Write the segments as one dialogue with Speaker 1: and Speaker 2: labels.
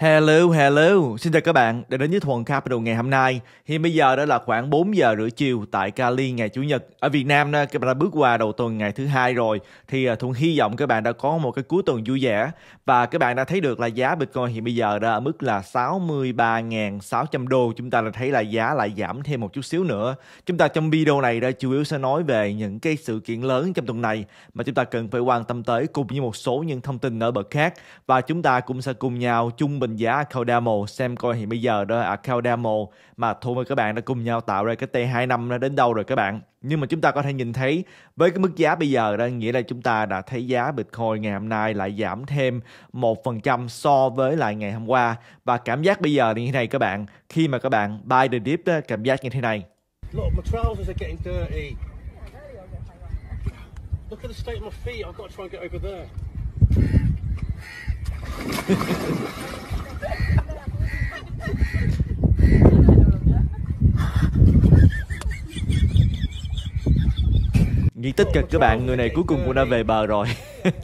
Speaker 1: Hello, hello. Xin chào các bạn đã đến với Thuần Capital ngày hôm nay. Hiện bây giờ đó là khoảng 4 giờ rưỡi chiều tại Cali ngày Chủ nhật. Ở Việt Nam đó, các bạn đã bước qua đầu tuần ngày thứ hai rồi. Thì à, Thuận hy vọng các bạn đã có một cái cuối tuần vui vẻ. Và các bạn đã thấy được là giá Bitcoin hiện bây giờ đã ở mức là 63.600 đô. Chúng ta đã thấy là giá lại giảm thêm một chút xíu nữa. Chúng ta trong video này đã chủ yếu sẽ nói về những cái sự kiện lớn trong tuần này mà chúng ta cần phải quan tâm tới cùng với một số những thông tin nổi bật khác. Và chúng ta cũng sẽ cùng nhau chung bình định giá Cardano xem coi hiện bây giờ đó à Cardano mà thu với các bạn đã cùng nhau tạo ra cái t năm nó đến đâu rồi các bạn. Nhưng mà chúng ta có thể nhìn thấy với cái mức giá bây giờ đó nghĩa là chúng ta đã thấy giá Bitcoin ngày hôm nay lại giảm thêm 1% so với lại ngày hôm qua và cảm giác bây giờ như thế này các bạn khi mà các bạn buy the dip đó, cảm giác như thế này. Look, my trousers are getting dirty. Look at the state of my feet. I've got to try and get over there. tích cực các bạn người này cuối cùng cũng đã về bờ rồi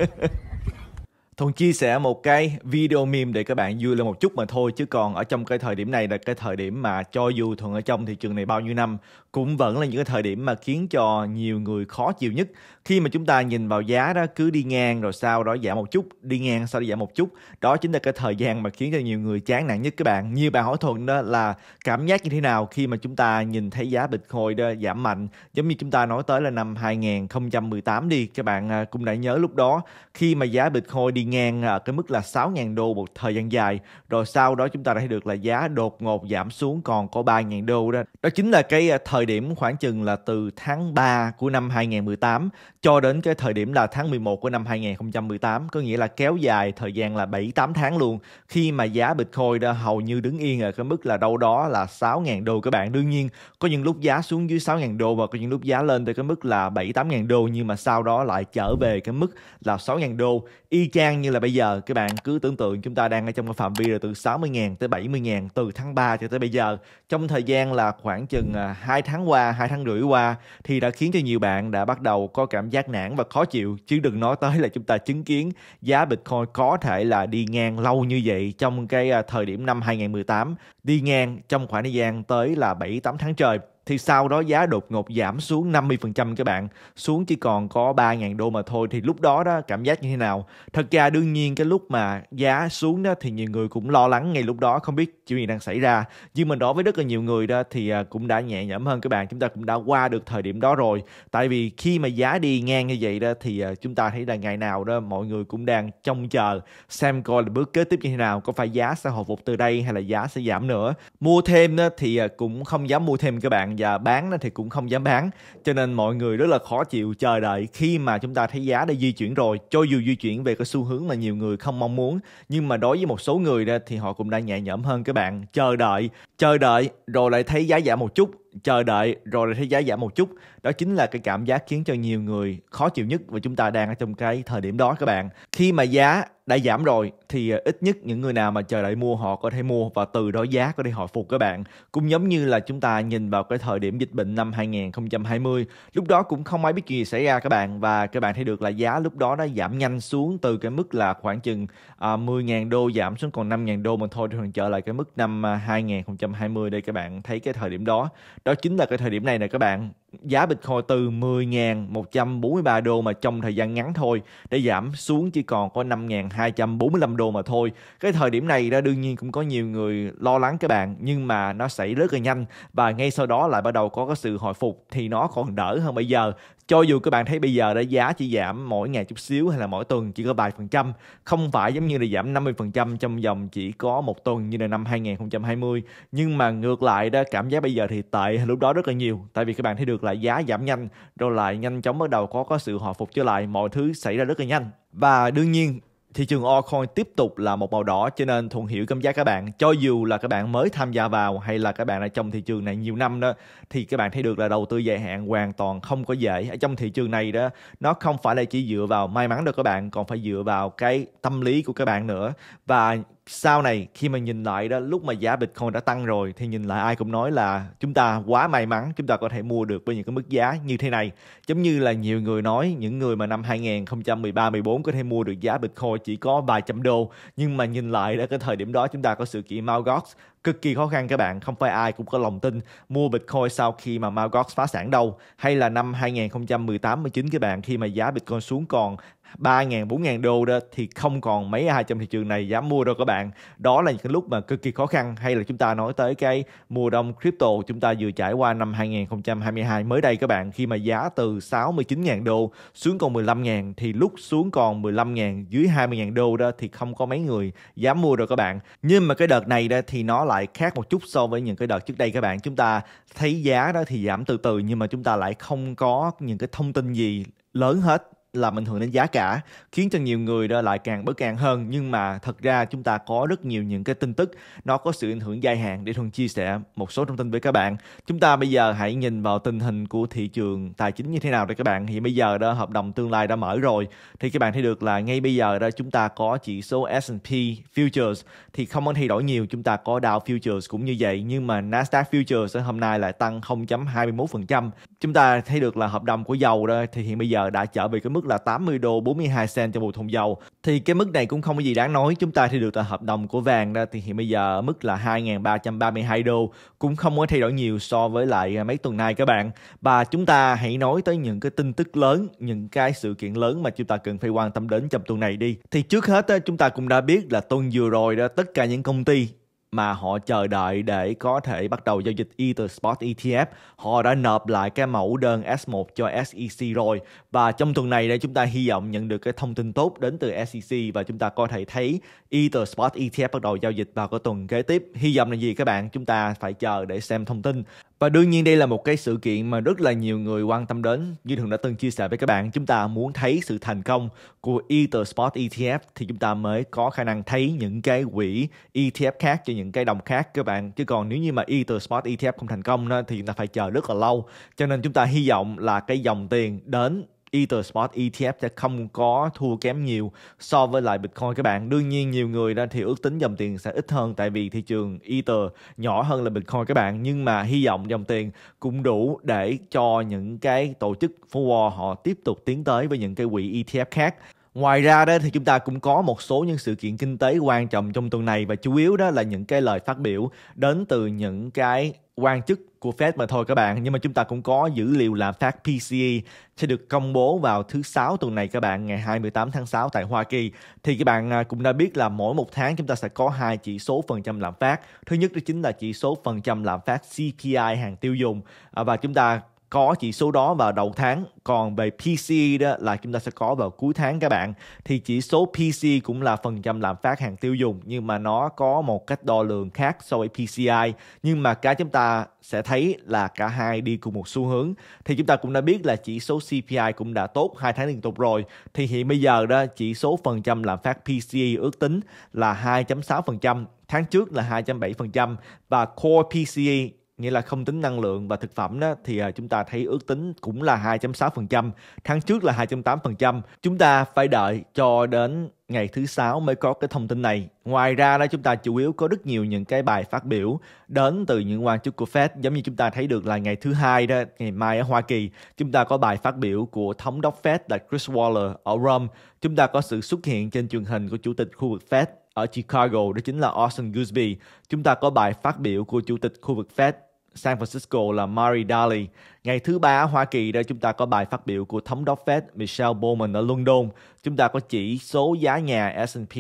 Speaker 1: thuận chia sẻ một cái video meme để các bạn vui lên một chút mà thôi chứ còn ở trong cái thời điểm này là cái thời điểm mà cho dù thuận ở trong thị trường này bao nhiêu năm cũng vẫn là những cái thời điểm mà khiến cho nhiều người khó chịu nhất khi mà chúng ta nhìn vào giá đó cứ đi ngang rồi sau đó giảm một chút đi ngang sau đó giảm một chút đó chính là cái thời gian mà khiến cho nhiều người chán nản nhất các bạn như bạn hỏi thuận đó là cảm giác như thế nào khi mà chúng ta nhìn thấy giá bịch hồi đó giảm mạnh giống như chúng ta nói tới là năm 2018 đi các bạn à, cũng đã nhớ lúc đó khi mà giá bịch hồi đi ngang ở à, cái mức là 6.000 đô một thời gian dài rồi sau đó chúng ta đã thấy được là giá đột ngột giảm xuống còn có 3.000 đô đó đó chính là cái à, thời điểm khoảng chừng là từ tháng 3 của năm 2018 cho đến cái thời điểm là tháng 11 của năm 2018 có nghĩa là kéo dài thời gian là 7-8 tháng luôn khi mà giá Bitcoin đã hầu như đứng yên ở cái mức là đâu đó là 6.000 đô các bạn đương nhiên có những lúc giá xuống dưới 6.000 đô và có những lúc giá lên tới cái mức là 7-8.000 đô nhưng mà sau đó lại trở về cái mức là 6.000 đô y chang chang như là bây giờ các bạn cứ tưởng tượng chúng ta đang ở trong cái phạm vi là từ 60.000 tới 70.000 từ tháng 3 cho tới bây giờ trong thời gian là khoảng chừng 2 à, tháng qua 2 tháng rưỡi qua thì đã khiến cho nhiều bạn đã bắt đầu có cảm giác nản và khó chịu chứ đừng nói tới là chúng ta chứng kiến giá Bitcoin có thể là đi ngang lâu như vậy trong cái à, thời điểm năm 2018 đi ngang trong khoảng thời gian tới là 7 8 tháng trời thì sau đó giá đột ngột giảm xuống 50% các bạn xuống chỉ còn có 3.000 đô mà thôi thì lúc đó đó cảm giác như thế nào thật ra đương nhiên cái lúc mà giá xuống đó thì nhiều người cũng lo lắng ngay lúc đó không biết chuyện gì đang xảy ra nhưng mà đối với rất là nhiều người đó thì à, cũng đã nhẹ nhõm hơn các bạn chúng ta cũng đã qua được thời điểm đó rồi tại vì khi mà giá đi ngang như vậy đó thì à, chúng ta thấy là ngày nào đó mọi người cũng đang trông chờ xem coi là bước kế tiếp như thế nào có phải giá sẽ hồi phục từ đây hay là giá sẽ giảm nữa mua thêm đó thì à, cũng không dám mua thêm các bạn và bán thì cũng không dám bán cho nên mọi người rất là khó chịu chờ đợi khi mà chúng ta thấy giá đã di chuyển rồi cho dù di chuyển về cái xu hướng mà nhiều người không mong muốn nhưng mà đối với một số người thì họ cũng đã nhẹ nhõm hơn các bạn chờ đợi chờ đợi rồi lại thấy giá giảm một chút chờ đợi rồi thấy giá giảm một chút đó chính là cái cảm giác khiến cho nhiều người khó chịu nhất và chúng ta đang ở trong cái thời điểm đó các bạn khi mà giá đã giảm rồi thì à, ít nhất những người nào mà chờ đợi mua họ có thể mua và từ đó giá có thể hồi phục các bạn cũng giống như là chúng ta nhìn vào cái thời điểm dịch bệnh năm 2020 lúc đó cũng không ai biết chuyện gì xảy ra các bạn và các bạn thấy được là giá lúc đó đã giảm nhanh xuống từ cái mức là khoảng chừng à, 10.000 đô giảm xuống còn 5.000 đô mà thôi thì chợ lại cái mức năm 2020 à, đây các bạn thấy cái thời điểm đó đó chính là cái thời điểm này nè các bạn giá Bitcoin từ 10.143 đô mà trong thời gian ngắn thôi để giảm xuống chỉ còn có 5.245 đô mà thôi. Cái thời điểm này ra đương nhiên cũng có nhiều người lo lắng các bạn nhưng mà nó xảy rất là nhanh và ngay sau đó lại bắt đầu có cái sự hồi phục thì nó còn đỡ hơn bây giờ cho dù các bạn thấy bây giờ đã giá chỉ giảm mỗi ngày chút xíu hay là mỗi tuần chỉ có vài phần trăm không phải giống như là giảm 50% trong vòng chỉ có một tuần như là năm 2020 nhưng mà ngược lại đó cảm giác bây giờ thì tệ lúc đó rất là nhiều tại vì các bạn thấy được là giá giảm nhanh rồi lại nhanh chóng bắt đầu có có sự hồi phục trở lại mọi thứ xảy ra rất là nhanh và đương nhiên thị trường altcoin tiếp tục là một màu đỏ cho nên thuận hiểu cảm giác các bạn cho dù là các bạn mới tham gia vào hay là các bạn đã trong thị trường này nhiều năm đó thì các bạn thấy được là đầu tư dài hạn hoàn toàn không có dễ ở trong thị trường này đó nó không phải là chỉ dựa vào may mắn đâu các bạn còn phải dựa vào cái tâm lý của các bạn nữa và sau này khi mà nhìn lại đó lúc mà giá Bitcoin đã tăng rồi thì nhìn lại ai cũng nói là chúng ta quá may mắn chúng ta có thể mua được với những cái mức giá như thế này. Giống như là nhiều người nói những người mà năm 2013 14 có thể mua được giá Bitcoin chỉ có vài trăm đô nhưng mà nhìn lại đó cái thời điểm đó chúng ta có sự kiện Mt. Gox cực kỳ khó khăn các bạn, không phải ai cũng có lòng tin mua Bitcoin sau khi mà Mt. Gox phá sản đâu. Hay là năm 2018-19 các bạn khi mà giá Bitcoin xuống còn 3.000, 4.000 đô đó thì không còn mấy ai trong thị trường này dám mua đâu các bạn. Đó là những lúc mà cực kỳ khó khăn hay là chúng ta nói tới cái mùa đông crypto chúng ta vừa trải qua năm 2022 mới đây các bạn khi mà giá từ 69.000 đô xuống còn 15.000 thì lúc xuống còn 15.000 dưới 20.000 đô đó thì không có mấy người dám mua đâu các bạn. Nhưng mà cái đợt này đó thì nó lại khác một chút so với những cái đợt trước đây các bạn. Chúng ta thấy giá đó thì giảm từ từ nhưng mà chúng ta lại không có những cái thông tin gì lớn hết làm ảnh hưởng đến giá cả khiến cho nhiều người đó lại càng bất an hơn nhưng mà thật ra chúng ta có rất nhiều những cái tin tức nó có sự ảnh hưởng dài hạn để thường chia sẻ một số thông tin với các bạn chúng ta bây giờ hãy nhìn vào tình hình của thị trường tài chính như thế nào đây các bạn thì bây giờ đó hợp đồng tương lai đã mở rồi thì các bạn thấy được là ngay bây giờ đó chúng ta có chỉ số S&P futures thì không có thay đổi nhiều chúng ta có Dow futures cũng như vậy nhưng mà Nasdaq futures hôm nay lại tăng 0.21% chúng ta thấy được là hợp đồng của dầu đó thì hiện bây giờ đã trở về cái mức mức là 80 đô 42 cent cho một thùng dầu thì cái mức này cũng không có gì đáng nói chúng ta thì được tại hợp đồng của vàng ra thì hiện bây giờ mức là 2.332 đô cũng không có thay đổi nhiều so với lại à, mấy tuần nay các bạn và chúng ta hãy nói tới những cái tin tức lớn những cái sự kiện lớn mà chúng ta cần phải quan tâm đến trong tuần này đi thì trước hết chúng ta cũng đã biết là tuần vừa rồi đó tất cả những công ty mà họ chờ đợi để có thể bắt đầu giao dịch Ether Spot ETF. Họ đã nộp lại cái mẫu đơn S1 cho SEC rồi và trong tuần này đây chúng ta hy vọng nhận được cái thông tin tốt đến từ SEC và chúng ta có thể thấy Ether Spot ETF bắt đầu giao dịch vào cái tuần kế tiếp. Hy vọng là gì các bạn? Chúng ta phải chờ để xem thông tin. Và đương nhiên đây là một cái sự kiện mà rất là nhiều người quan tâm đến. Như Thường đã từng chia sẻ với các bạn, chúng ta muốn thấy sự thành công của Ether Spot ETF thì chúng ta mới có khả năng thấy những cái quỹ ETF khác cho những cái đồng khác các bạn. Chứ còn nếu như mà Ether Spot ETF không thành công thì chúng ta phải chờ rất là lâu. Cho nên chúng ta hy vọng là cái dòng tiền đến spot ETF sẽ không có thua kém nhiều so với lại Bitcoin các bạn. Đương nhiên nhiều người ra thì ước tính dòng tiền sẽ ít hơn tại vì thị trường Ether nhỏ hơn là Bitcoin các bạn nhưng mà hy vọng dòng tiền cũng đủ để cho những cái tổ chức forward họ tiếp tục tiến tới với những cái quỹ ETF khác. Ngoài ra đó thì chúng ta cũng có một số những sự kiện kinh tế quan trọng trong tuần này và chủ yếu đó là những cái lời phát biểu đến từ những cái quan chức của Fed mà thôi các bạn. Nhưng mà chúng ta cũng có dữ liệu là phát PCE sẽ được công bố vào thứ sáu tuần này các bạn ngày 28 tháng 6 tại Hoa Kỳ. Thì các bạn à, cũng đã biết là mỗi một tháng chúng ta sẽ có hai chỉ số phần trăm lạm phát. Thứ nhất đó chính là chỉ số phần trăm lạm phát CPI hàng tiêu dùng à, và chúng ta có chỉ số đó vào đầu tháng còn về PC đó là chúng ta sẽ có vào cuối tháng các bạn thì chỉ số PC cũng là phần trăm lạm phát hàng tiêu dùng nhưng mà nó có một cách đo lường khác so với PCI nhưng mà cái chúng ta sẽ thấy là cả hai đi cùng một xu hướng thì chúng ta cũng đã biết là chỉ số CPI cũng đã tốt hai tháng liên tục rồi thì hiện bây giờ đó chỉ số phần trăm lạm phát PCI ước tính là 2.6% tháng trước là 2.7% và Core PCE nghĩa là không tính năng lượng và thực phẩm đó thì à, chúng ta thấy ước tính cũng là 2.6%, tháng trước là 2.8%. Chúng ta phải đợi cho đến ngày thứ sáu mới có cái thông tin này. Ngoài ra đó chúng ta chủ yếu có rất nhiều những cái bài phát biểu đến từ những quan chức của Fed giống như chúng ta thấy được là ngày thứ hai đó ngày mai ở Hoa Kỳ chúng ta có bài phát biểu của thống đốc Fed là Chris Waller ở Rome. Chúng ta có sự xuất hiện trên truyền hình của chủ tịch khu vực Fed ở Chicago đó chính là Austin Gooseby. Chúng ta có bài phát biểu của chủ tịch khu vực Fed San Francisco là Mary Daly. Ngày thứ ba ở Hoa Kỳ đây chúng ta có bài phát biểu của thống đốc Fed Michelle Bowman ở London. Chúng ta có chỉ số giá nhà S&P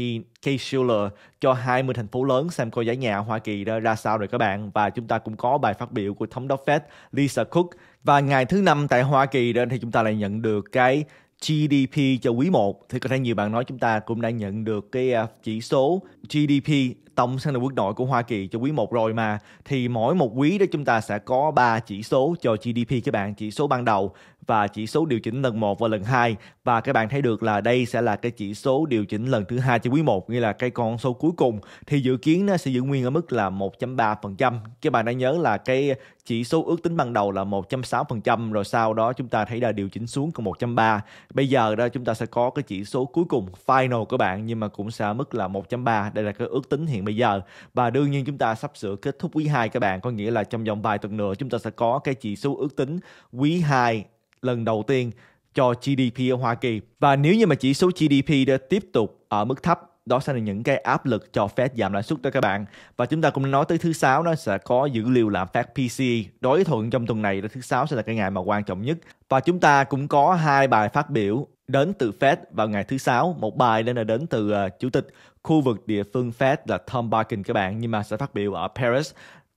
Speaker 1: Case-Shiller cho 20 thành phố lớn xem coi giá nhà Hoa Kỳ đó ra sao rồi các bạn. Và chúng ta cũng có bài phát biểu của thống đốc Fed Lisa Cook. Và ngày thứ năm tại Hoa Kỳ đó thì chúng ta lại nhận được cái GDP cho quý 1 thì có thể nhiều bạn nói chúng ta cũng đã nhận được cái à, chỉ số GDP tổng sản lượng quốc nội của Hoa Kỳ cho quý 1 rồi mà thì mỗi một quý đó chúng ta sẽ có 3 chỉ số cho GDP các bạn chỉ số ban đầu và chỉ số điều chỉnh lần 1 và lần 2 và các bạn thấy được là đây sẽ là cái chỉ số điều chỉnh lần thứ hai cho quý 1 nghĩa là cái con số cuối cùng thì dự kiến nó sẽ giữ nguyên ở mức là 1.3%. Các bạn đã nhớ là cái chỉ số ước tính ban đầu là 1.6% rồi sau đó chúng ta thấy là điều chỉnh xuống còn 1.3. Bây giờ đó chúng ta sẽ có cái chỉ số cuối cùng final của bạn nhưng mà cũng sẽ ở mức là 1.3. Đây là cái ước tính hiện bây giờ và đương nhiên chúng ta sắp sửa kết thúc quý 2 các bạn có nghĩa là trong vòng vài tuần nữa chúng ta sẽ có cái chỉ số ước tính quý 2 lần đầu tiên cho GDP ở Hoa Kỳ. Và nếu như mà chỉ số GDP đã tiếp tục ở mức thấp đó sẽ là những cái áp lực cho Fed giảm lãi suất đó các bạn. Và chúng ta cũng nói tới thứ sáu nó sẽ có dữ liệu lạm phát PCE đối thuận trong tuần này là thứ sáu sẽ là cái ngày mà quan trọng nhất. Và chúng ta cũng có hai bài phát biểu đến từ Fed vào ngày thứ sáu, một bài đây là đến từ uh, chủ tịch khu vực địa phương Fed là Tom Barkin các bạn nhưng mà sẽ phát biểu ở Paris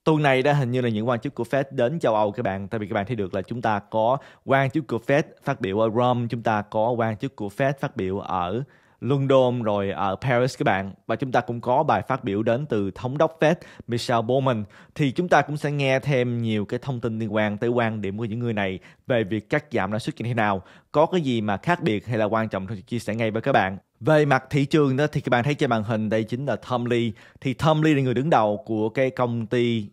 Speaker 1: tuần này đó hình như là những quan chức của Fed đến châu Âu các bạn tại vì các bạn thấy được là chúng ta có quan chức của Fed phát biểu ở Rome chúng ta có quan chức của Fed phát biểu ở London rồi ở Paris các bạn và chúng ta cũng có bài phát biểu đến từ thống đốc Fed michelle Bowman thì chúng ta cũng sẽ nghe thêm nhiều cái thông tin liên quan tới quan điểm của những người này về việc cắt giảm lãi suất như thế nào có cái gì mà khác biệt hay là quan trọng thì chia sẻ ngay với các bạn về mặt thị trường đó thì các bạn thấy trên màn hình đây chính là Tom Lee thì Tom Lee là người đứng đầu của cái công ty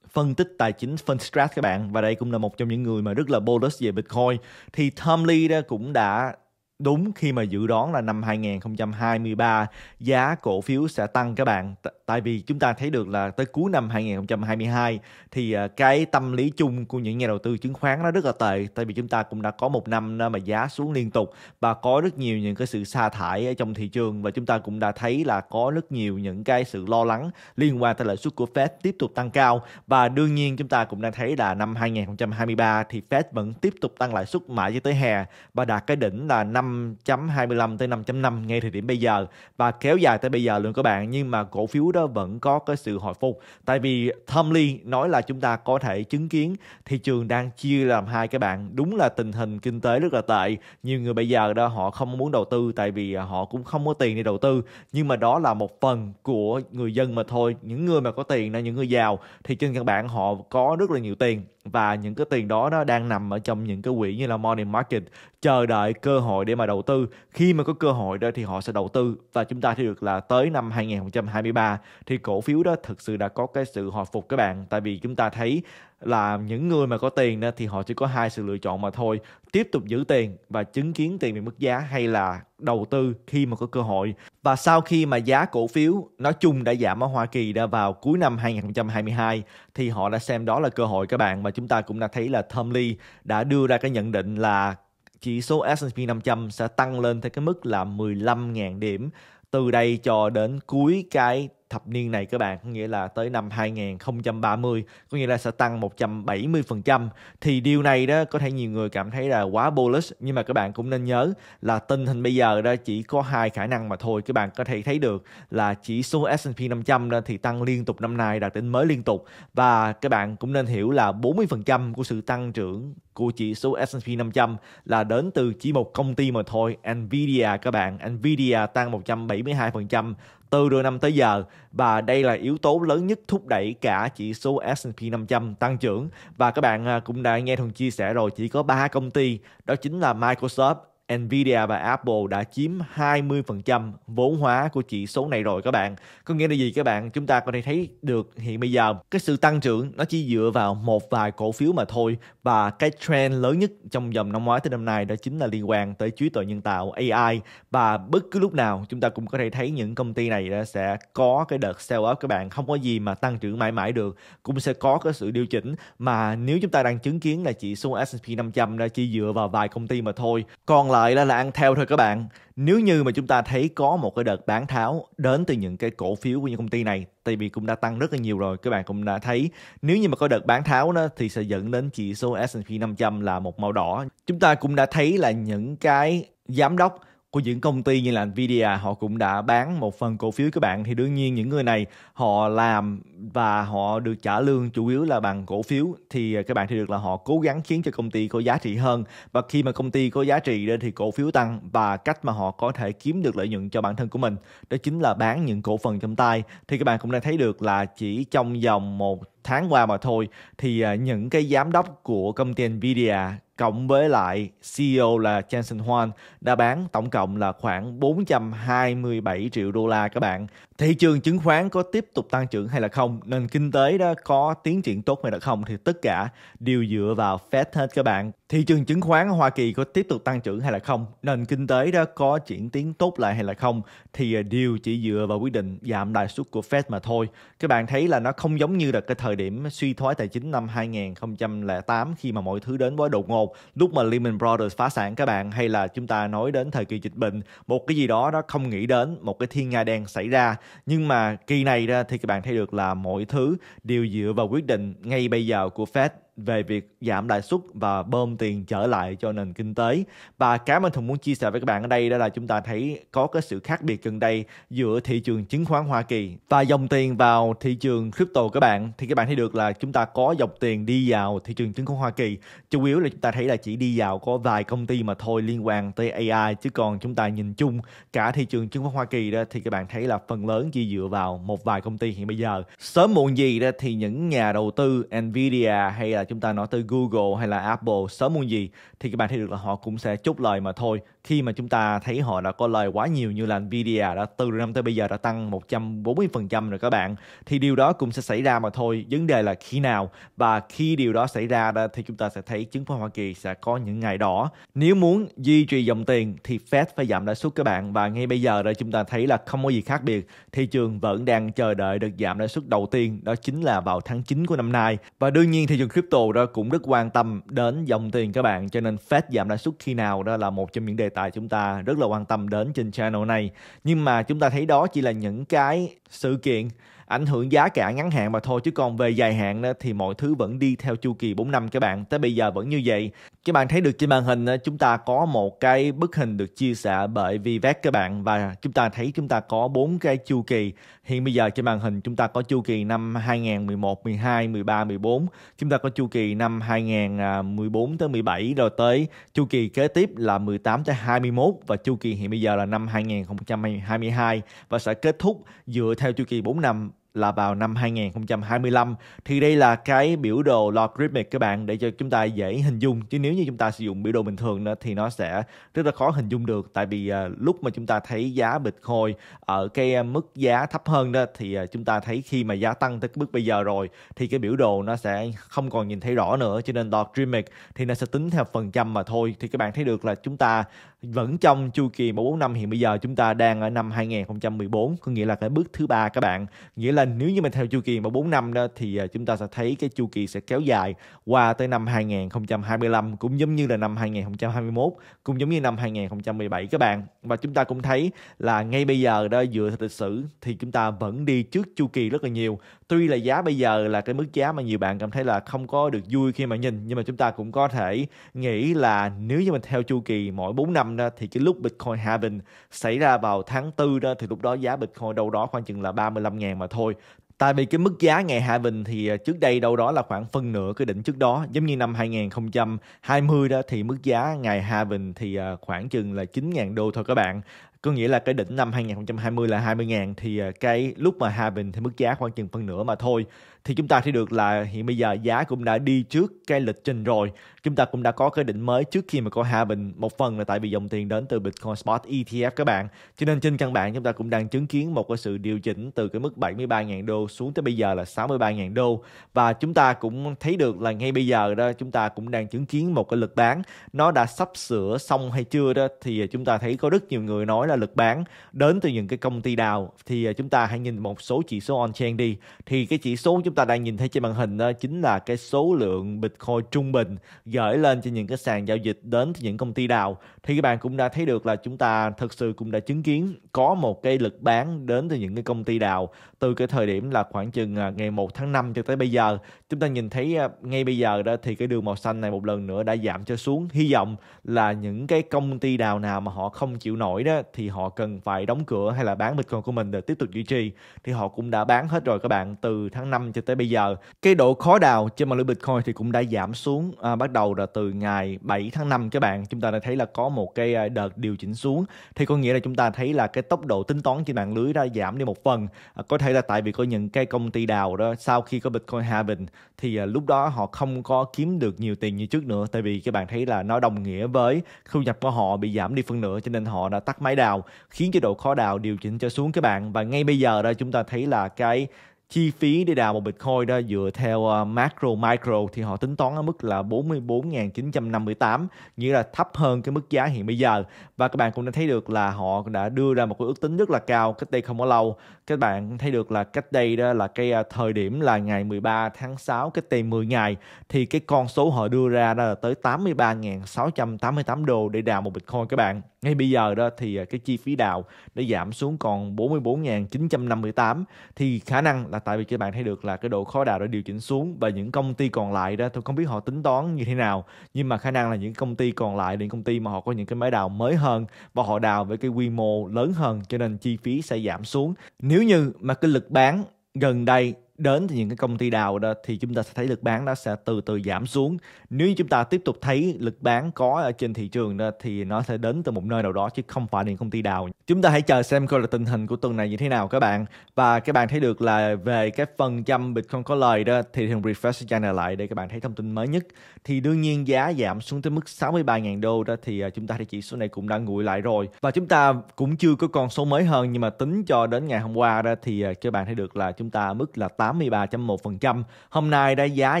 Speaker 1: phân tích tài chính Fundstrat các bạn và đây cũng là một trong những người mà rất là bullish về Bitcoin thì Tom Lee đó cũng đã đúng khi mà dự đoán là năm 2023 giá cổ phiếu sẽ tăng các bạn tại vì chúng ta thấy được là tới cuối năm 2022 thì à, cái tâm lý chung của những nhà đầu tư chứng khoán nó rất là tệ tại vì chúng ta cũng đã có một năm mà giá xuống liên tục và có rất nhiều những cái sự sa thải ở trong thị trường và chúng ta cũng đã thấy là có rất nhiều những cái sự lo lắng liên quan tới lãi suất của Fed tiếp tục tăng cao và đương nhiên chúng ta cũng đã thấy là năm 2023 thì Fed vẫn tiếp tục tăng lãi suất mãi cho tới hè và đạt cái đỉnh là năm 5.25 tới 5.5 ngay thời điểm bây giờ và kéo dài tới bây giờ luôn các bạn nhưng mà cổ phiếu đó vẫn có cái sự hồi phục tại vì Thomly nói là chúng ta có thể chứng kiến thị trường đang chia làm hai cái bạn đúng là tình hình kinh tế rất là tệ nhiều người bây giờ đó họ không muốn đầu tư tại vì họ cũng không có tiền để đầu tư nhưng mà đó là một phần của người dân mà thôi những người mà có tiền là những người giàu thì trên các bạn họ có rất là nhiều tiền và những cái tiền đó nó đang nằm ở trong những cái quỹ như là money market chờ đợi cơ hội để mà đầu tư khi mà có cơ hội đó thì họ sẽ đầu tư và chúng ta thấy được là tới năm 2023 thì cổ phiếu đó thực sự đã có cái sự hồi phục các bạn tại vì chúng ta thấy là những người mà có tiền đó thì họ chỉ có hai sự lựa chọn mà thôi tiếp tục giữ tiền và chứng kiến tiền bị mất giá hay là đầu tư khi mà có cơ hội và sau khi mà giá cổ phiếu nói chung đã giảm ở Hoa Kỳ đã vào cuối năm 2022 thì họ đã xem đó là cơ hội các bạn và chúng ta cũng đã thấy là Tom Lee đã đưa ra cái nhận định là chỉ số S&P 500 sẽ tăng lên theo cái mức là 15.000 điểm từ đây cho đến cuối cái thập niên này các bạn, có nghĩa là tới năm 2030, có nghĩa là sẽ tăng 170%. Thì điều này đó có thể nhiều người cảm thấy là quá bullish, nhưng mà các bạn cũng nên nhớ là tình hình bây giờ đó chỉ có hai khả năng mà thôi. Các bạn có thể thấy được là chỉ số S&P 500 đó thì tăng liên tục năm nay đạt đến mới liên tục và các bạn cũng nên hiểu là 40% của sự tăng trưởng của chỉ số S&P 500 là đến từ chỉ một công ty mà thôi, Nvidia các bạn. Nvidia tăng 172% từ đầu năm tới giờ và đây là yếu tố lớn nhất thúc đẩy cả chỉ số S&P 500 tăng trưởng. Và các bạn à, cũng đã nghe Thuần chia sẻ rồi, chỉ có ba công ty, đó chính là Microsoft, Nvidia và Apple đã chiếm 20% vốn hóa của chỉ số này rồi các bạn. Có nghĩa là gì các bạn? Chúng ta có thể thấy được hiện bây giờ cái sự tăng trưởng nó chỉ dựa vào một vài cổ phiếu mà thôi và cái trend lớn nhất trong dòng năm ngoái tới năm nay đó chính là liên quan tới trí tuệ nhân tạo AI và bất cứ lúc nào chúng ta cũng có thể thấy những công ty này sẽ có cái đợt sell up các bạn không có gì mà tăng trưởng mãi mãi được cũng sẽ có cái sự điều chỉnh mà nếu chúng ta đang chứng kiến là chỉ số S&P 500 đã chỉ dựa vào vài công ty mà thôi còn là lại là, là ăn theo thôi các bạn. Nếu như mà chúng ta thấy có một cái đợt bán tháo đến từ những cái cổ phiếu của những công ty này, tại vì cũng đã tăng rất là nhiều rồi, các bạn cũng đã thấy nếu như mà có đợt bán tháo đó thì sẽ dẫn đến chỉ số S&P 500 là một màu đỏ. Chúng ta cũng đã thấy là những cái giám đốc của những công ty như là Nvidia họ cũng đã bán một phần cổ phiếu các bạn thì đương nhiên những người này họ làm và họ được trả lương chủ yếu là bằng cổ phiếu thì à, các bạn thì được là họ cố gắng khiến cho công ty có giá trị hơn và khi mà công ty có giá trị lên thì cổ phiếu tăng và cách mà họ có thể kiếm được lợi nhuận cho bản thân của mình đó chính là bán những cổ phần trong tay thì các bạn cũng đã thấy được là chỉ trong vòng một tháng qua mà thôi thì à, những cái giám đốc của công ty Nvidia cộng với lại CEO là Jensen Huang đã bán tổng cộng là khoảng 427 triệu đô la các bạn thị trường chứng khoán có tiếp tục tăng trưởng hay là không nền kinh tế đó có tiến triển tốt hay là không thì tất cả đều dựa vào Fed hết các bạn thị trường chứng khoán Hoa Kỳ có tiếp tục tăng trưởng hay là không nền kinh tế đó có chuyển tiến tốt lại hay là không thì à, đều chỉ dựa vào quyết định giảm lãi suất của Fed mà thôi các bạn thấy là nó không giống như là cái thời điểm suy thoái tài chính năm 2008 khi mà mọi thứ đến quá đột ngột lúc mà Lehman Brothers phá sản các bạn hay là chúng ta nói đến thời kỳ dịch bệnh một cái gì đó nó không nghĩ đến một cái thiên nga đen xảy ra nhưng mà kỳ này ra thì các bạn thấy được là mọi thứ đều dựa vào quyết định ngay bây giờ của Fed về việc giảm lãi suất và bơm tiền trở lại cho nền kinh tế và cái mà Thùng muốn chia sẻ với các bạn ở đây đó là chúng ta thấy có cái sự khác biệt gần đây giữa thị trường chứng khoán Hoa Kỳ và dòng tiền vào thị trường crypto các bạn thì các bạn thấy được là chúng ta có dòng tiền đi vào thị trường chứng khoán Hoa Kỳ chủ yếu là chúng ta thấy là chỉ đi vào có vài công ty mà thôi liên quan tới AI chứ còn chúng ta nhìn chung cả thị trường chứng khoán Hoa Kỳ đó thì các bạn thấy là phần lớn chỉ dựa vào một vài công ty hiện bây giờ sớm muộn gì đó thì những nhà đầu tư Nvidia hay là chúng ta nói tới Google hay là Apple sớm muôn gì thì các bạn thấy được là họ cũng sẽ chốt lời mà thôi khi mà chúng ta thấy họ đã có lời quá nhiều như là Nvidia đã từ năm tới bây giờ đã tăng 140% rồi các bạn thì điều đó cũng sẽ xảy ra mà thôi vấn đề là khi nào và khi điều đó xảy ra thì chúng ta sẽ thấy chứng khoán Hoa Kỳ sẽ có những ngày đỏ nếu muốn duy trì dòng tiền thì Fed phải giảm lãi suất các bạn và ngay bây giờ đây chúng ta thấy là không có gì khác biệt thị trường vẫn đang chờ đợi được giảm lãi suất đầu tiên đó chính là vào tháng 9 của năm nay và đương nhiên thị trường crypto đó cũng rất quan tâm đến dòng tiền các bạn cho nên Fed giảm lãi suất khi nào đó là một trong những đề tại chúng ta rất là quan tâm đến trên channel này nhưng mà chúng ta thấy đó chỉ là những cái sự kiện ảnh hưởng giá cả ngắn hạn mà thôi chứ còn về dài hạn thì mọi thứ vẫn đi theo chu kỳ 4 năm các bạn tới bây giờ vẫn như vậy các bạn thấy được trên màn hình ờ, chúng ta có một cái bức hình được chia sẻ bởi Vivac các bạn và chúng ta thấy chúng ta có bốn cái chu kỳ. Hiện bây giờ trên màn hình chúng ta có chu kỳ năm 2011, 12, 13, 14. Chúng ta có chu kỳ năm 2014 à, tới 17 rồi tới chu kỳ kế tiếp là 18 tới 21 và chu kỳ hiện bây giờ là năm 2022 và sẽ kết thúc dựa theo chu kỳ 4 năm là vào năm 2025 thì đây là cái biểu đồ logarithmic các bạn để cho chúng ta dễ hình dung chứ nếu như chúng ta sử dụng biểu đồ bình thường đó thì nó sẽ rất là khó hình dung được tại vì à, lúc mà chúng ta thấy giá Bitcoin ở cái mức giá thấp hơn đó thì à, chúng ta thấy khi mà giá tăng tới mức bây giờ rồi thì cái biểu đồ nó sẽ không còn nhìn thấy rõ nữa cho nên logarithmic thì nó sẽ tính theo phần trăm mà thôi thì các bạn thấy được là chúng ta vẫn trong chu kỳ 14 năm hiện bây giờ chúng ta đang ở năm 2014 có nghĩa là cái bước thứ ba các bạn nghĩa là nếu như mà theo chu kỳ 14 năm đó thì ờ, chúng ta sẽ thấy cái chu kỳ sẽ kéo dài qua tới năm 2025 cũng giống như là năm 2021 cũng giống như năm 2017 các bạn và chúng ta cũng thấy là ngay bây giờ đó dựa theo lịch sử thì chúng ta vẫn đi trước chu kỳ rất là nhiều tuy là giá bây giờ là cái mức giá mà nhiều bạn cảm thấy là không có được vui khi mà nhìn nhưng mà chúng ta cũng có thể nghĩ là nếu như mình theo chu kỳ mỗi 4 năm đó thì cái lúc Bitcoin halving xảy ra vào tháng 4 đó thì lúc đó giá Bitcoin đâu đó khoảng chừng là 35 ngàn mà thôi Tại vì cái mức giá ngày hạ bình thì à, trước đây đâu đó là khoảng phân nửa cái đỉnh trước đó. Giống như năm 2020 đó thì mức giá ngày hạ bình thì à, khoảng chừng là 9.000 đô thôi các bạn. Có nghĩa là cái đỉnh năm 2020 là 20.000 thì à, cái lúc mà hạ bình thì mức giá khoảng chừng phân nửa mà thôi thì chúng ta thấy được là hiện bây giờ giá cũng đã đi trước cái lịch trình rồi chúng ta cũng đã có cái định mới trước khi mà có hạ bình một phần là tại vì dòng tiền đến từ Bitcoin Spot ETF các bạn cho nên trên căn bản chúng ta cũng đang chứng kiến một cái sự điều chỉnh từ cái mức 73.000 đô xuống tới bây giờ là 63.000 đô và chúng ta cũng thấy được là ngay bây giờ đó chúng ta cũng đang chứng kiến một cái lực bán nó đã sắp sửa xong hay chưa đó thì chúng ta thấy có rất nhiều người nói là lực bán đến từ những cái công ty đào thì à, chúng ta hãy nhìn một số chỉ số on chain đi thì cái chỉ số chúng ta đang nhìn thấy trên màn hình đó chính là cái số lượng Bitcoin trung bình gửi lên trên những cái sàn giao dịch đến những công ty đào thì các bạn cũng đã thấy được là chúng ta thực sự cũng đã chứng kiến có một cái lực bán đến từ những cái công ty đào từ cái thời điểm là khoảng chừng à, ngày 1 tháng 5 cho tới bây giờ chúng ta nhìn thấy à, ngay bây giờ đó thì cái đường màu xanh này một lần nữa đã giảm cho xuống hy vọng là những cái công ty đào nào mà họ không chịu nổi đó thì họ cần phải đóng cửa hay là bán Bitcoin của mình để tiếp tục duy trì thì họ cũng đã bán hết rồi các bạn từ tháng 5 cho tới bây giờ. Cái độ khó đào trên mạng lưới Bitcoin thì cũng đã giảm xuống à, bắt đầu là từ ngày 7 tháng 5 các bạn. Chúng ta đã thấy là có một cái à, đợt điều chỉnh xuống. Thì có nghĩa là chúng ta thấy là cái tốc độ tính toán trên mạng lưới đã giảm đi một phần. À, có thể là tại vì có những cái công ty đào đó sau khi có Bitcoin halving thì à, lúc đó họ không có kiếm được nhiều tiền như trước nữa tại vì các bạn thấy là nó đồng nghĩa với thu nhập của họ bị giảm đi phân nửa cho nên họ đã tắt máy đào khiến cho độ khó đào điều chỉnh cho xuống các bạn và ngay bây giờ đây chúng ta thấy là cái chi phí để đào một Bitcoin đó dựa theo ờ, macro micro thì họ tính toán ở mức là 44.958 nghĩa là thấp hơn cái mức giá hiện bây giờ và các bạn cũng đã thấy được là họ đã đưa ra một cái ước tính rất là cao cách đây không có lâu các bạn thấy được là cách đây đó là cái ờ, thời điểm là ngày 13 tháng 6 cách đây 10 ngày thì cái con số họ đưa ra đó là tới 83.688 đô để đào một Bitcoin các bạn ngay bây giờ đó thì ờ, cái chi phí đào đã giảm xuống còn 44.958 thì khả năng là là tại vì các bạn thấy được là cái độ khó đào đã điều chỉnh xuống và những công ty còn lại đó tôi không biết họ tính toán như thế nào nhưng mà khả năng là những công ty còn lại những công ty mà họ có những cái máy đào mới hơn và họ đào với cái quy mô lớn hơn cho nên chi phí sẽ giảm xuống nếu như mà cái lực bán gần đây đến từ những cái công ty đào đó thì chúng ta sẽ thấy lực bán nó sẽ từ từ giảm xuống nếu như chúng ta tiếp tục thấy lực bán có ở trên thị trường đó thì nó sẽ đến từ một nơi nào đó chứ không phải những công ty đào chúng ta hãy chờ xem coi là tình hình của tuần này như thế nào các bạn và các bạn thấy được là về cái phần trăm bịch không có lời đó thì thường refresh channel lại để các bạn thấy thông tin mới nhất thì đương nhiên giá giảm xuống tới mức 63.000 đô đó thì à, chúng ta thấy chỉ số này cũng đã nguội lại rồi và chúng ta cũng chưa có con số mới hơn nhưng mà tính cho đến ngày hôm qua đó thì à, các bạn thấy được là chúng ta mức là 8 83.1%. Hôm nay đã giá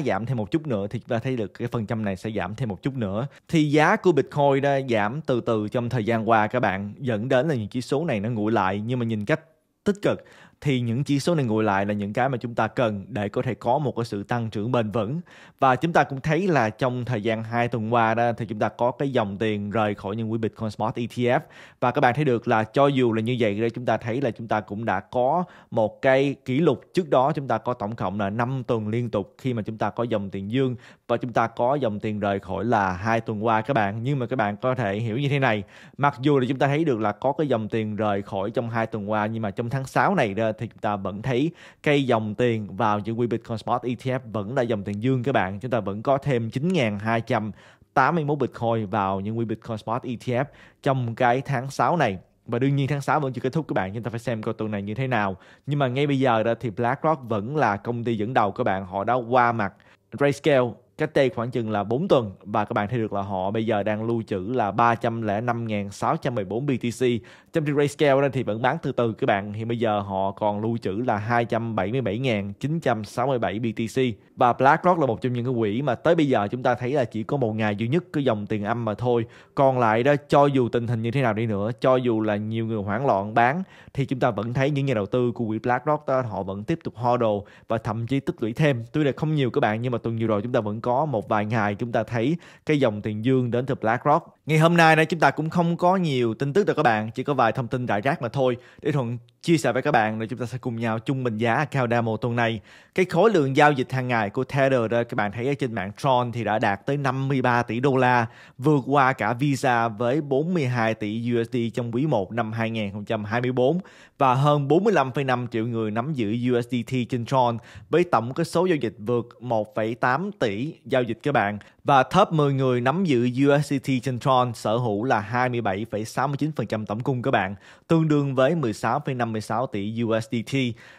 Speaker 1: giảm thêm một chút nữa thì chúng ta thấy được cái phần trăm này sẽ giảm thêm một chút nữa. Thì giá của Bitcoin đã giảm từ từ trong thời gian qua các bạn dẫn đến là những chỉ số này nó nguội lại nhưng mà nhìn cách tích cực thì những chỉ số này ngồi lại là những cái mà chúng ta cần để có thể có một cái sự tăng trưởng bền vững và chúng ta cũng thấy là trong thời gian hai tuần qua đó thì chúng ta có cái dòng tiền rời khỏi những quỹ Bitcoin Spot ETF và các bạn thấy được là cho dù là như vậy thì chúng ta thấy là chúng ta cũng đã có một cái kỷ lục trước đó chúng ta có tổng cộng là 5 tuần liên tục khi mà chúng ta có dòng tiền dương và chúng ta có dòng tiền rời khỏi là hai tuần qua các bạn nhưng mà các bạn có thể hiểu như thế này mặc dù là chúng ta thấy được là có cái dòng tiền rời khỏi trong hai tuần qua nhưng mà trong tháng 6 này đó Ờ, thì chúng ta vẫn thấy cây dòng tiền vào những quỹ Bitcoin Spot ETF vẫn là dòng tiền dương các bạn. Chúng ta vẫn có thêm 9.281 Bitcoin vào những quỹ Bitcoin Spot ETF trong cái tháng 6 này và đương nhiên tháng 6 vẫn chưa kết thúc các bạn chúng ta phải xem coi tuần này như thế nào nhưng mà ngay bây giờ đó thì BlackRock vẫn là công ty dẫn đầu các bạn họ đã qua mặt RayScale cách đây khoảng chừng là 4 tuần và các bạn thấy được là họ bây giờ đang lưu trữ là 305.614 BTC. Trong trên Grayscale đó thì vẫn bán từ từ các bạn. thì bây giờ họ còn lưu trữ là 277.967 BTC. Và BlackRock là một trong những cái quỹ mà tới bây giờ chúng ta thấy là chỉ có một ngày duy nhất cái dòng tiền âm mà thôi. Còn lại đó cho dù tình hình như thế nào đi nữa, cho dù là nhiều người hoảng loạn bán thì chúng ta vẫn thấy những nhà đầu tư của quỹ BlackRock đó, họ vẫn tiếp tục hodl và thậm chí tích lũy thêm. Tuy là không nhiều các bạn nhưng mà tuần nhiều rồi chúng ta vẫn có một vài ngày chúng ta thấy cái dòng tiền dương đến từ BlackRock Ngày hôm nay này chúng ta cũng không có nhiều tin tức đâu các bạn, chỉ có vài thông tin rải rác mà thôi. Để Thuận chia sẻ với các bạn rồi chúng ta sẽ cùng nhau chung bình giá cao đa một tuần này. Cái khối lượng giao dịch hàng ngày của Tether đây các bạn thấy ở trên mạng Tron thì đã đạt tới 53 tỷ đô la, vượt qua cả Visa với 42 tỷ USD trong quý 1 năm 2024 và hơn 45,5 triệu người nắm giữ USDT trên Tron với tổng cái số giao dịch vượt 1,8 tỷ giao dịch các bạn và top 10 người nắm giữ USDT trên Tron sở hữu là 27,69% tổng cung các bạn, tương đương với 16,56 tỷ USDT.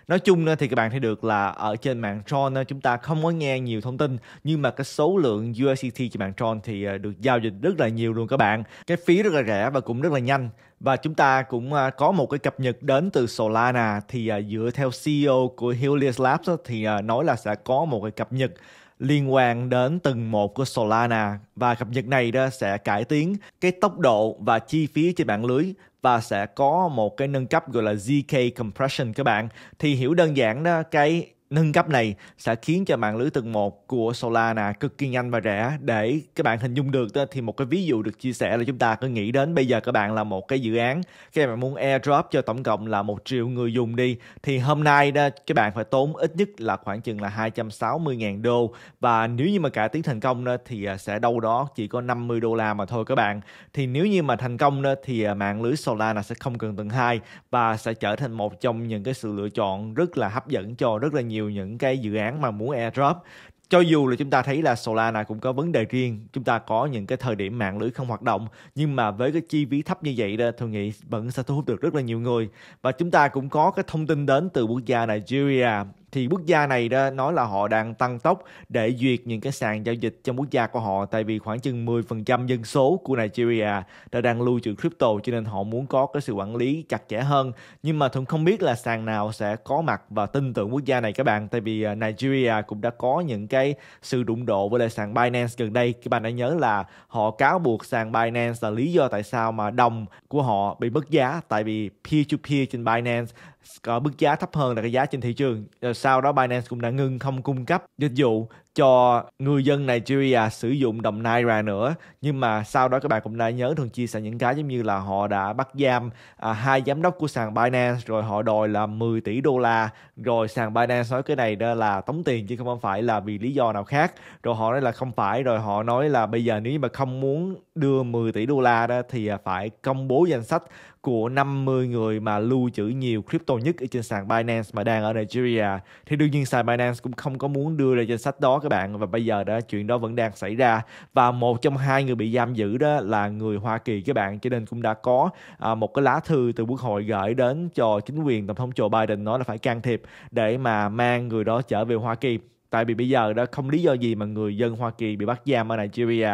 Speaker 1: Nói chung thì các bạn thấy được là ở trên mạng Tron chúng ta không có nghe nhiều thông tin, nhưng mà cái số lượng USDT trên mạng Tron thì ờ, được giao dịch rất là nhiều luôn các bạn. Cái phí rất là rẻ và cũng rất là nhanh và chúng ta cũng ờ, có một cái cập nhật đến từ Solana thì ờ, dựa theo CEO của Helios Labs thì nói là sẽ có một cái cập nhật liên quan đến từng một của Solana và cập nhật này đó sẽ cải tiến cái tốc độ và chi phí trên mạng lưới và sẽ có một cái nâng cấp gọi là ZK compression các bạn. Thì hiểu đơn giản đó cái nâng cấp này sẽ khiến cho mạng lưới tầng 1 của Solana cực kỳ nhanh và rẻ để các bạn hình dung được thì một cái ví dụ được chia sẻ là chúng ta cứ nghĩ đến bây giờ các bạn là một cái dự án các bạn muốn airdrop cho tổng cộng là một triệu người dùng đi thì hôm nay đó các bạn phải tốn ít nhất là khoảng chừng là 260.000 đô và nếu như mà cả tiếng thành công đó thì à, sẽ đâu đó chỉ có 50 đô la mà thôi các bạn thì nếu như mà thành công đó thì à, mạng lưới Solana sẽ không cần tầng 2 và sẽ trở thành một trong những cái sự lựa chọn rất là hấp dẫn cho rất là nhiều nhiều những cái dự án mà muốn airdrop cho dù là chúng ta thấy là Solana cũng có vấn đề riêng, chúng ta có những cái thời điểm mạng lưới không hoạt động, nhưng mà với cái chi phí thấp như vậy đó, tôi nghĩ vẫn sẽ thu hút được rất là nhiều người. Và chúng ta cũng có cái thông tin đến từ quốc gia Nigeria thì quốc gia này đó nói là họ đang tăng tốc để duyệt những cái sàn giao dịch trong quốc gia của họ tại vì khoảng chừng 10% dân số của Nigeria đã đang lưu trữ crypto cho nên họ muốn có cái sự quản lý chặt chẽ hơn nhưng mà Thuận không biết là sàn nào sẽ có mặt và tin tưởng quốc gia này các bạn tại vì ờ, Nigeria cũng đã có những cái sự đụng độ với lại sàn Binance gần đây các bạn đã nhớ là họ cáo buộc sàn Binance là lý do tại sao mà đồng của họ bị mất giá tại vì peer to peer trên Binance có mức giá thấp hơn là cái giá trên thị trường. Sau đó Binance cũng đã ngừng không cung cấp dịch vụ cho người dân Nigeria sử dụng đồng Naira nữa. Nhưng mà sau đó các bạn cũng đã nhớ thường chia sẻ những cái giống như là họ đã bắt giam à, hai giám đốc của sàn Binance rồi họ đòi là 10 tỷ đô la rồi sàn Binance nói cái này đó là tống tiền chứ không phải là vì lý do nào khác. Rồi họ nói là không phải rồi họ nói là bây giờ nếu mà không muốn đưa 10 tỷ đô la đó thì à, phải công bố danh sách của 50 người mà lưu trữ nhiều crypto nhất ở trên sàn Binance mà đang ở Nigeria. Thì đương nhiên sàn Binance cũng không có muốn đưa ra danh sách đó các bạn và bây giờ đó chuyện đó vẫn đang xảy ra và một trong hai người bị giam giữ đó là người Hoa Kỳ các bạn cho nên cũng đã có à, một cái lá thư từ quốc hội gửi đến cho chính quyền tổng thống Joe Biden nói là phải can thiệp để mà mang người đó trở về Hoa Kỳ tại vì bây giờ đó không lý do gì mà người dân Hoa Kỳ bị bắt giam ở Nigeria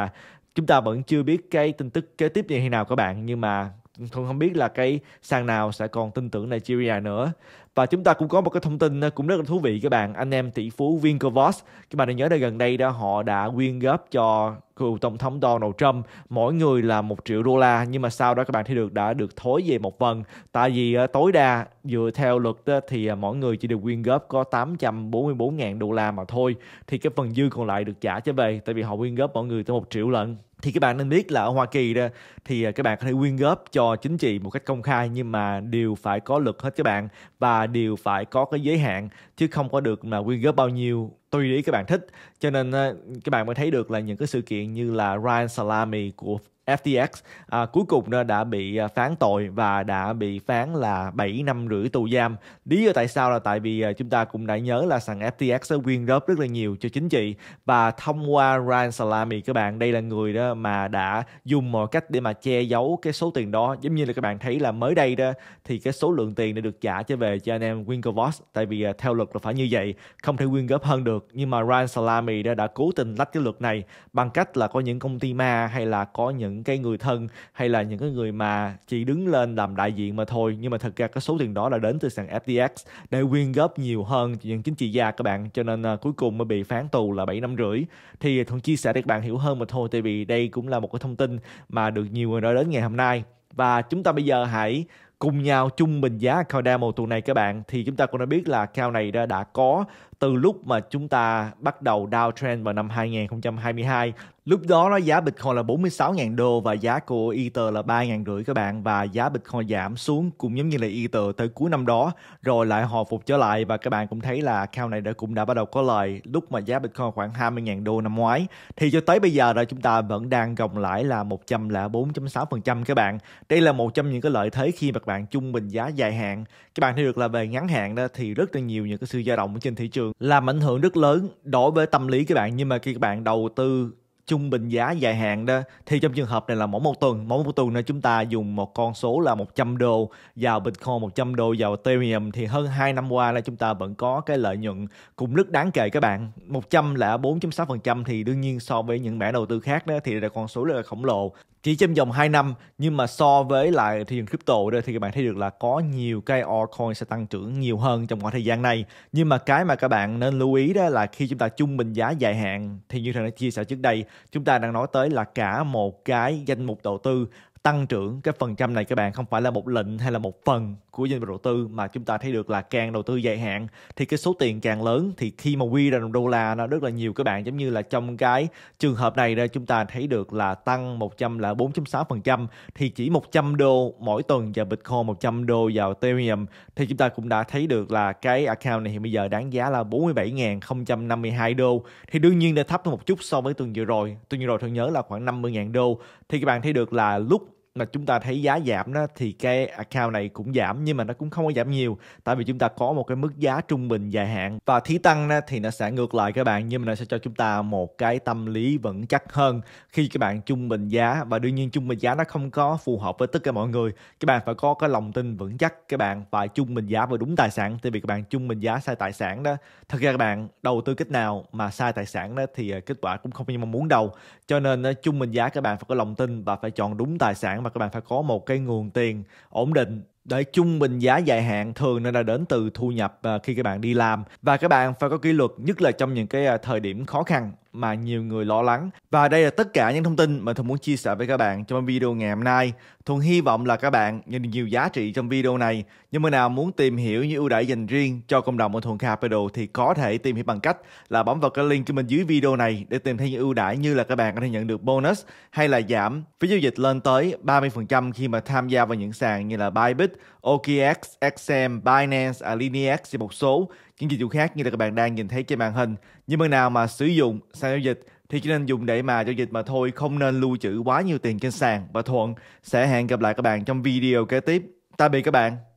Speaker 1: chúng ta vẫn chưa biết cái tin tức kế tiếp như thế nào các bạn nhưng mà không không biết là cái sàn nào sẽ còn tin tưởng Nigeria nữa và chúng ta cũng có một cái thông tin ờ, cũng rất là thú vị các bạn anh em tỷ phú Winklevoss các bạn đã nhớ là gần đây đó họ đã quyên góp cho cựu tổng thống Donald Trump mỗi người là một triệu đô la nhưng mà sau đó các bạn thấy được đã được thối về một phần tại vì ờ, tối đa dựa theo luật đó, thì ờ, mỗi người chỉ được quyên góp có 844.000 đô la mà thôi thì cái phần dư còn lại được trả cho về tại vì họ quyên góp mỗi người tới một triệu lần thì các bạn nên biết là ở Hoa Kỳ đó thì à, các bạn có thể quyên góp cho chính trị một cách công khai nhưng mà đều phải có luật hết các bạn và đều phải có cái giới hạn chứ không có được mà quyên góp bao nhiêu tùy ý các bạn thích cho nên à, các bạn mới thấy được là những cái sự kiện như là Ryan Salami của FTX à, cuối cùng đã bị à, phán tội và đã bị phán là 7 năm rưỡi tù giam. Lý do tại sao là tại vì à, chúng ta cũng đã nhớ là sàn FTX đã quyên góp rất là nhiều cho chính trị và thông qua Ryan Salami các bạn đây là người đó mà đã dùng mọi cách để mà che giấu cái số tiền đó giống như là các bạn thấy là mới đây đó thì cái số lượng tiền đã được trả trở về cho anh em Winklevoss tại vì à, theo luật là phải như vậy không thể quyên góp hơn được nhưng mà Ryan Salami đã, đã cố tình lách cái luật này bằng cách là có những công ty ma hay là có những những cái người thân hay là những cái người mà chỉ đứng lên làm đại diện mà thôi nhưng mà thật ra cái số tiền đó là đến từ sàn FTX để quyên góp nhiều hơn những chính trị gia các bạn cho nên uh, cuối cùng mới bị phán tù là 7 năm rưỡi thì thuận chia sẻ để các bạn hiểu hơn mà thôi tại vì đây cũng là một cái thông tin mà được nhiều người nói đến ngày hôm nay và chúng ta bây giờ hãy cùng nhau chung bình giá Cardano tuần này các bạn thì chúng ta cũng đã biết là cao này đã, đã có từ lúc mà chúng ta bắt đầu downtrend vào năm 2022 lúc đó nó giá Bitcoin là 46.000 đô và giá của Ether là 3.000 rưỡi các bạn và giá Bitcoin giảm xuống cũng giống như là Ether tới cuối năm đó rồi lại hồi phục trở lại và các bạn cũng thấy là account này đã cũng đã bắt đầu có lời lúc mà giá Bitcoin khoảng 20.000 đô năm ngoái thì cho tới bây giờ là chúng ta vẫn đang gồng lãi là 104.6% các bạn đây là một trong những cái lợi thế khi mà các bạn trung bình giá dài hạn các bạn thấy được là về ngắn hạn đó thì rất là nhiều những cái sự dao động trên thị trường làm ảnh hưởng rất lớn đối với tâm lý các bạn nhưng mà khi các bạn đầu tư trung bình giá dài hạn đó thì trong trường hợp này là mỗi một tuần mỗi một tuần nữa chúng ta dùng một con số là 100 đô vào Bitcoin 100 đô vào Ethereum thì hơn 2 năm qua là chúng ta vẫn có cái lợi nhuận cũng rất đáng kể các bạn 100 là 4.6% thì đương nhiên so với những mã đầu tư khác đó thì là con số rất là khổng lồ chỉ trong vòng 2 năm nhưng mà so với lại thị trường crypto đây thì các bạn thấy được là có nhiều cái altcoin sẽ tăng trưởng nhiều hơn trong khoảng thời gian này nhưng mà cái mà các bạn nên lưu ý đó là khi chúng ta trung bình giá dài hạn thì như thầy đã chia sẻ trước đây chúng ta đang nói tới là cả một cái danh mục đầu tư tăng trưởng cái phần trăm này các bạn không phải là một lệnh hay là một phần của doanh nghiệp đầu tư mà chúng ta thấy được là càng đầu tư dài hạn thì cái số tiền càng lớn thì khi mà quy ra đồng đô la nó rất là nhiều các bạn giống như là trong cái trường hợp này đây chúng ta thấy được là tăng 100 là phần trăm thì chỉ 100 đô mỗi tuần vào Bitcoin 100 đô vào Ethereum thì chúng ta cũng đã thấy được là cái account này hiện bây giờ đáng giá là 47.052 đô thì đương nhiên đã thấp hơn một chút so với tuần vừa rồi tuần vừa rồi tôi nhớ là khoảng 50.000 đô thì các bạn thấy được là lúc mà chúng ta thấy giá giảm đó thì cái account này cũng giảm nhưng mà nó cũng không có giảm nhiều tại vì chúng ta có một cái mức giá trung bình dài hạn và thí tăng đó, thì nó sẽ ngược lại các bạn nhưng mà nó sẽ cho chúng ta một cái tâm lý vững chắc hơn khi các bạn trung bình giá và đương nhiên trung bình giá nó không có phù hợp với tất cả mọi người các bạn phải có cái lòng tin vững chắc các bạn phải trung bình giá và đúng tài sản tại vì các bạn trung bình giá sai tài sản đó thật ra các bạn đầu tư cách nào mà sai tài sản đó thì ờ, kết quả cũng không như mong muốn đâu cho nên ờ, trung bình giá các bạn phải có lòng tin và phải chọn đúng tài sản mà các bạn phải có một cái nguồn tiền ổn định để trung bình giá dài hạn thường nó là đến từ thu nhập à, khi các bạn đi làm và các bạn phải có kỷ luật nhất là trong những cái à, thời điểm khó khăn mà nhiều người lo lắng và đây là tất cả những thông tin mà Thuận muốn chia sẻ với các bạn trong video ngày hôm nay Thuận hy vọng là các bạn nhận được nhiều giá trị trong video này nhưng mà nào muốn tìm hiểu những ưu đãi dành riêng cho cộng đồng ở Thuận Capital thì có thể tìm hiểu bằng cách là bấm vào cái link của mình dưới video này để tìm thấy những ưu đãi như là các bạn có thể nhận được bonus hay là giảm phí giao dịch lên tới 30% khi mà tham gia vào những sàn như là Bybit OKX, XM, Binance, Alinex và một số những dịch vụ khác như là các bạn đang nhìn thấy trên màn hình. Nhưng mà nào mà sử dụng sàn giao dịch thì chỉ nên dùng để mà giao dịch mà thôi, không nên lưu trữ quá nhiều tiền trên sàn. Và Thuận sẽ hẹn gặp lại các bạn trong video kế tiếp. Tạm biệt các bạn.